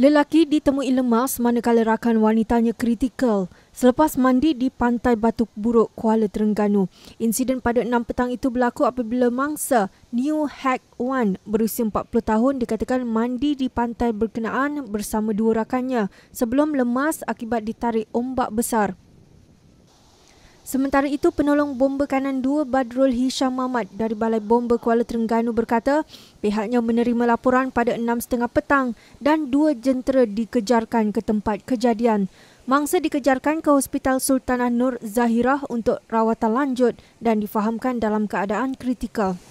Lelaki ditemui lemas manakala rakan wanitanya kritikal selepas mandi di Pantai Batu Buruk, Kuala Terengganu. Insiden pada enam petang itu berlaku apabila mangsa New Hack One berusia 40 tahun dikatakan mandi di pantai berkenaan bersama dua rakannya sebelum lemas akibat ditarik ombak besar. Sementara itu, penolong bomba kanan 2 Badrul Hisham Mamat dari Balai Bomba Kuala Terengganu berkata pihaknya menerima laporan pada 6.30 petang dan dua jentera dikejarkan ke tempat kejadian. Mangsa dikejarkan ke Hospital Sultanah Nur Zahirah untuk rawatan lanjut dan difahamkan dalam keadaan kritikal.